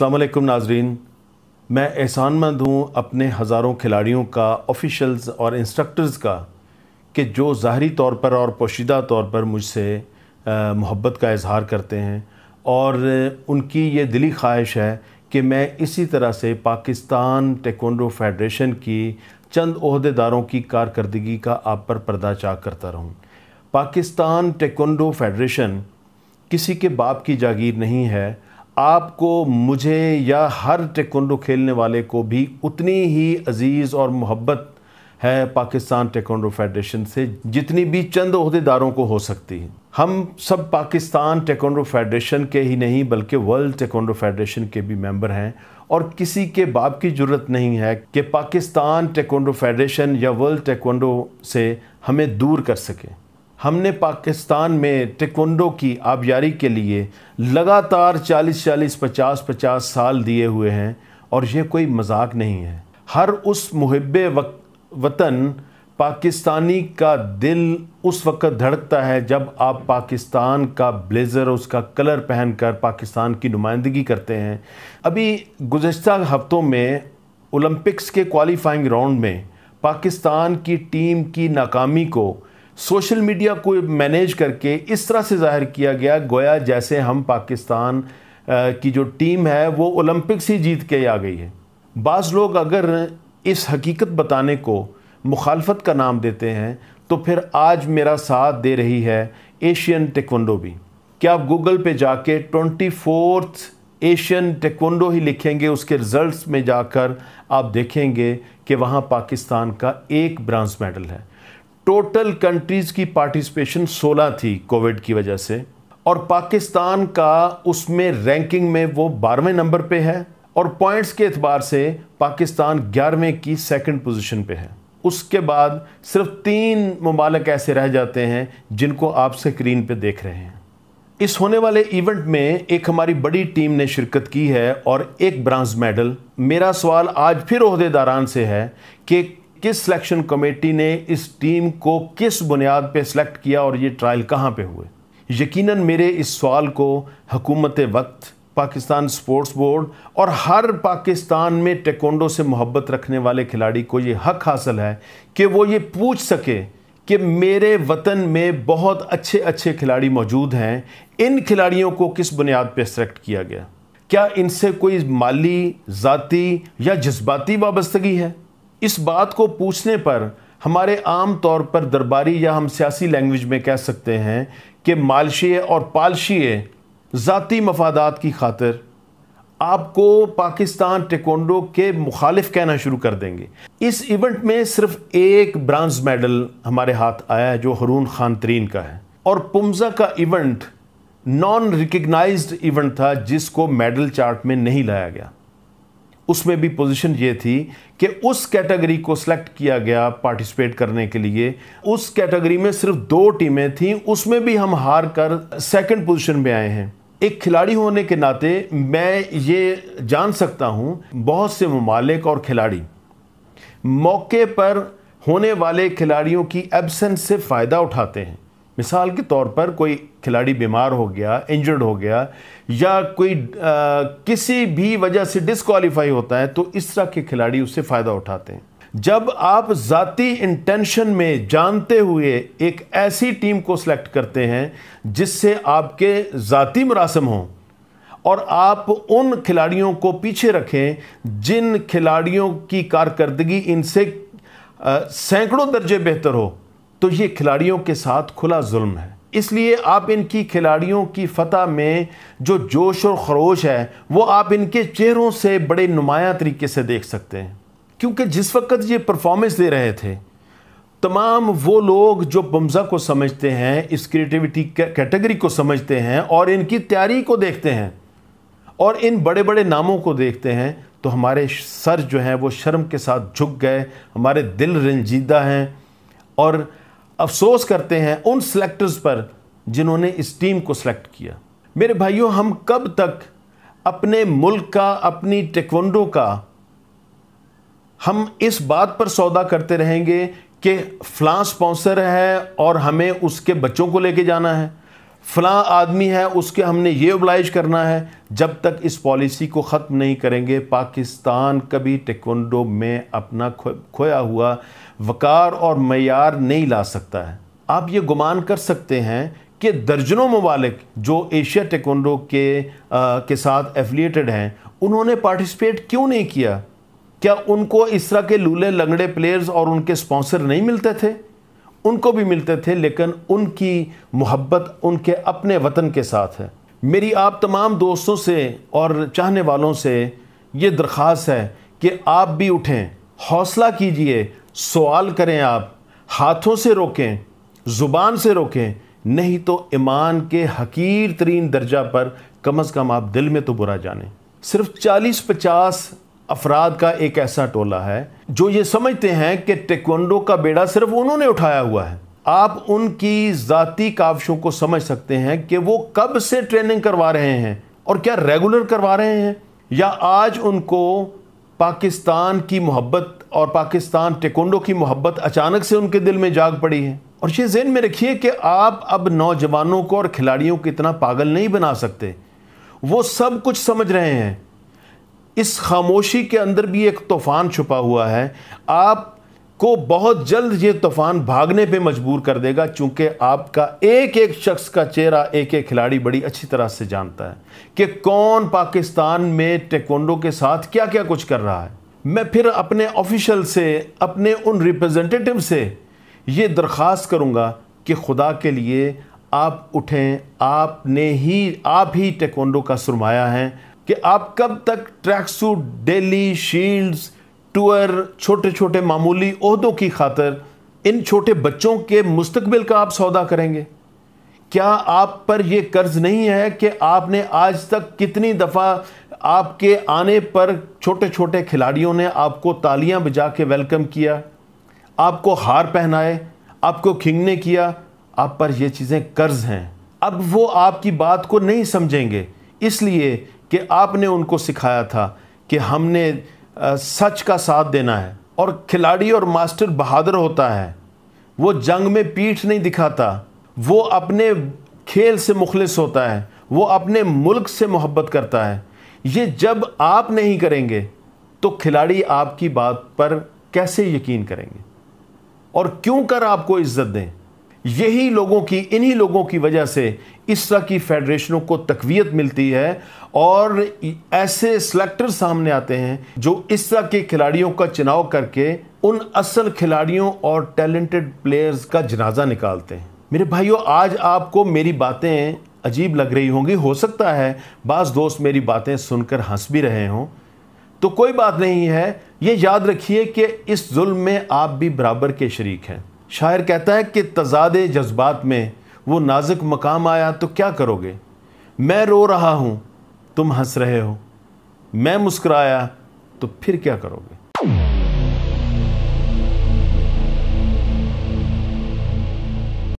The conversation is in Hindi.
वालेकुम नाजरीन मैं एहसानमंद हूँ अपने हज़ारों खिलाड़ियों का ऑफिशल्स और इंस्ट्रक्टर्स का कि जो ज़ाहरी तौर पर और पोशीदा तौर पर मुझसे मोहब्बत का इजहार करते हैं और उनकी ये दिली ख्वाहिश है कि मैं इसी तरह से पाकिस्तान टेकोंडो फेडरेशन की चंद अहदेदारों की कारकर्दगी का आप पर पर्दा चाक करता रहूँ पाकिस्तान टेकोंडो फेडरेशन किसी के बाप की जागीर नहीं है आपको मुझे या हर टेकोंडो खेलने वाले को भी उतनी ही अजीज़ और मोहब्बत है पाकिस्तान टेकोंडो फेडरेशन से जितनी भी चंद अहदेदारों को हो सकती है हम सब पाकिस्तान टेकोंडो फेडरेशन के ही नहीं बल्कि वर्ल्ड टेकोंडो फेडरेशन के भी मेंबर हैं और किसी के बाप की ज़रूरत नहीं है कि पाकिस्तान टेकोंडो फेडरेशन या वर्ल्ड टेकोंडो से हमें दूर कर सकें हमने पाकिस्तान में टेकोंडो की आबियारी के लिए लगातार 40 40 50 50 साल दिए हुए हैं और यह कोई मजाक नहीं है हर उस मुहब वतन पाकिस्तानी का दिल उस वक़्त धड़कता है जब आप पाकिस्तान का ब्लेज़र उसका कलर पहनकर पाकिस्तान की नुमाइंदगी करते हैं अभी गुज्त हफ़्तों में ओलंपिक्स के क्वालिफाइंग राउंड में पाकिस्तान की टीम की नाकामी को सोशल मीडिया को मैनेज करके इस तरह से जाहिर किया गया गोया जैसे हम पाकिस्तान की जो टीम है वो ओलंपिक्स ही जीत के आ गई है बाज़ लोग अगर इस हकीकत बताने को मुखालफत का नाम देते हैं तो फिर आज मेरा साथ दे रही है एशियन टेक्वंडो भी क्या आप गूगल पे जाके ट्वेंटी फोर्थ एशियन टेक्वंडो ही लिखेंगे उसके रिज़ल्ट्स में जाकर आप देखेंगे कि वहाँ पाकिस्तान का एक ब्रांज मेडल है टोटल कंट्रीज़ की पार्टिसिपेशन 16 थी कोविड की वजह से और पाकिस्तान का उसमें रैंकिंग में वो बारहवें नंबर पे है और पॉइंट्स के अतबार से पाकिस्तान ग्यारहवें की सेकंड पोजीशन पे है उसके बाद सिर्फ तीन ममालक ऐसे रह जाते हैं जिनको आप स्क्रीन पे देख रहे हैं इस होने वाले इवेंट में एक हमारी बड़ी टीम ने शिरकत की है और एक ब्रांज मेडल मेरा सवाल आज फिर अहदेदारान से है कि किस सिलेक्शन कमेटी ने इस टीम को किस बुनियाद पे सिलेक्ट किया और ये ट्रायल कहाँ पे हुए यकीनन मेरे इस सवाल को हकूमत वक्त पाकिस्तान स्पोर्ट्स बोर्ड और हर पाकिस्तान में टेकोंडो से मोहब्बत रखने वाले खिलाड़ी को ये हक हासिल है कि वो ये पूछ सके कि मेरे वतन में बहुत अच्छे अच्छे खिलाड़ी मौजूद हैं इन खिलाड़ियों को किस बुनियाद पर सेलेक्ट किया गया क्या इनसे कोई माली ज़ाती या जज्बाती वाबस्तगी है इस बात को पूछने पर हमारे आम तौर पर दरबारी या हम सियासी लैंग्वेज में कह सकते हैं कि मालशिए और पालशिए ज़ाती मफादात की खातिर आपको पाकिस्तान टेकोंडो के मुखालिफ कहना शुरू कर देंगे इस इवेंट में सिर्फ एक ब्रांज मेडल हमारे हाथ आया है जो हरून खान तरीन का है और पुमजा का इवेंट नॉन रिकग्नाइज इवेंट था जिसको मेडल चार्ट में नहीं लाया गया उसमें भी पोजीशन ये थी कि उस कैटेगरी को सिलेक्ट किया गया पार्टिसिपेट करने के लिए उस कैटेगरी में सिर्फ दो टीमें थीं उसमें भी हम हार कर सेकेंड पोजिशन में आए हैं एक खिलाड़ी होने के नाते मैं ये जान सकता हूँ बहुत से ममालिक और खिलाड़ी मौके पर होने वाले खिलाड़ियों की एबसेंस से फ़ायदा उठाते हैं मिसाल के तौर पर कोई खिलाड़ी बीमार हो गया इंजर्ड हो गया या कोई आ, किसी भी वजह से डिसक्वालीफाई होता है तो इस तरह के खिलाड़ी उससे फ़ायदा उठाते हैं जब आप ज़ाती इंटेंशन में जानते हुए एक ऐसी टीम को सिलेक्ट करते हैं जिससे आपके ज़ाती मरासम हों और आप उन खिलाड़ियों को पीछे रखें जिन खिलाड़ियों की कारकर्दगी इनसे सैकड़ों दर्जे बेहतर हो तो ये खिलाड़ियों के साथ खुला जुल्म है इसलिए आप इनकी खिलाड़ियों की फतह में जो जोश और खरोश है वो आप इनके चेहरों से बड़े नुमायाँ तरीके से देख सकते हैं क्योंकि जिस वक्त ये परफॉर्मेंस दे रहे थे तमाम वो लोग जो बमज़ा को समझते हैं इस क्रिएटिविटी कैटेगरी को समझते हैं और इनकी तैयारी को देखते हैं और इन बड़े बड़े नामों को देखते हैं तो हमारे सर जो हैं वो शर्म के साथ झुक गए हमारे दिल रंजीदा हैं और अफसोस करते हैं उन सेलेक्टर्स पर जिन्होंने इस टीम को सिलेक्ट किया मेरे भाइयों हम कब तक अपने मुल्क का अपनी टेक्वंडो का हम इस बात पर सौदा करते रहेंगे कि फ्लां स्पॉन्सर है और हमें उसके बच्चों को लेके जाना है फला आदमी है उसके हमने ये ओबलाइज करना है जब तक इस पॉलिसी को ख़त्म नहीं करेंगे पाकिस्तान कभी टेक्वंडो में अपना खो, खोया हुआ वक़ार और मैार नहीं ला सकता है आप ये गुमान कर सकते हैं कि दर्जनों ममालिक जो एशिया टेक्वंडो के आ, के साथ एफिलिएटेड हैं उन्होंने पार्टिसिपेट क्यों नहीं किया क्या उनको इस तरह के लूले लंगड़े प्लेयर्स और उनके स्पॉन्सर नहीं मिलते थे उनको भी मिलते थे लेकिन उनकी मोहब्बत उनके अपने वतन के साथ है मेरी आप तमाम दोस्तों से और चाहने वालों से ये दरख्वास्त है कि आप भी उठें हौसला कीजिए सवाल करें आप हाथों से रोकें ज़ुबान से रोकें नहीं तो ईमान के हकीर तरीन दर्जा पर कम अज़ कम आप दिल में तो बुरा जाने सिर्फ 40-50 अफराद का एक ऐसा टोला है जो ये समझते हैं कि टेक्वांडो का बेड़ा सिर्फ उन्होंने उठाया हुआ है आप उनकी जाति काविशों को समझ सकते हैं कि वो कब से ट्रेनिंग करवा रहे हैं और क्या रेगुलर करवा रहे हैं या आज उनको पाकिस्तान की मोहब्बत और पाकिस्तान टेकोंडो की मोहब्बत अचानक से उनके दिल में जाग पड़ी है और ये जेन में रखिए कि आप अब नौजवानों को और खिलाड़ियों को इतना पागल नहीं बना सकते वो सब कुछ समझ रहे हैं इस खामोशी के अंदर भी एक तूफ़ान छुपा हुआ है आप को बहुत जल्द ये तूफ़ान भागने पे मजबूर कर देगा क्योंकि आपका एक एक शख्स का चेहरा एक एक खिलाड़ी बड़ी अच्छी तरह से जानता है कि कौन पाकिस्तान में टेकोंडो के साथ क्या क्या कुछ कर रहा है मैं फिर अपने ऑफिशल से अपने उन रिप्रेजेंटेटिव से ये दरख्वास्त करूँगा कि खुदा के लिए आप उठें आपने ही आप ही टेकोंडो का सरमाया हैं कि आप कब तक ट्रैक सूट डेली शील्ड्स टूअर छोटे छोटे मामूली अहदों की खातर इन छोटे बच्चों के मुस्तबिल का आप सौदा करेंगे क्या आप पर यह कर्ज नहीं है कि आपने आज तक कितनी दफ़ा आपके आने पर छोटे छोटे खिलाड़ियों ने आपको तालियां बजा के वेलकम किया आपको हार पहनाए आपको खिंगने किया आप पर यह चीज़ें कर्ज हैं अब वो आपकी बात को नहीं समझेंगे इसलिए कि आपने उनको सिखाया था कि हमने सच का साथ देना है और खिलाड़ी और मास्टर बहादुर होता है वो जंग में पीठ नहीं दिखाता वो अपने खेल से मुखलिस होता है वो अपने मुल्क से मोहब्बत करता है ये जब आप नहीं करेंगे तो खिलाड़ी आपकी बात पर कैसे यकीन करेंगे और क्यों कर आपको इज्जत दें यही लोगों की इन्हीं लोगों की वजह से इस तरह की फेडरेशनों को तकवीत मिलती है और ऐसे सेलेक्टर सामने आते हैं जो इस तरह के खिलाड़ियों का चुनाव करके उन असल खिलाड़ियों और टैलेंटेड प्लेयर्स का जनाजा निकालते हैं मेरे भाइयों आज आपको मेरी बातें अजीब लग रही होंगी हो सकता है बास दोस्त मेरी बातें सुनकर हंस भी रहे हों तो कोई बात नहीं है ये याद रखिए कि इस जुल्म में आप भी बराबर के शरीक हैं शायर कहता है कि तजाद जज्बात में वो नाजुक मकाम आया तो क्या करोगे मैं रो रहा हूँ तुम हंस रहे हो मैं मुस्कराया तो फिर क्या करोगे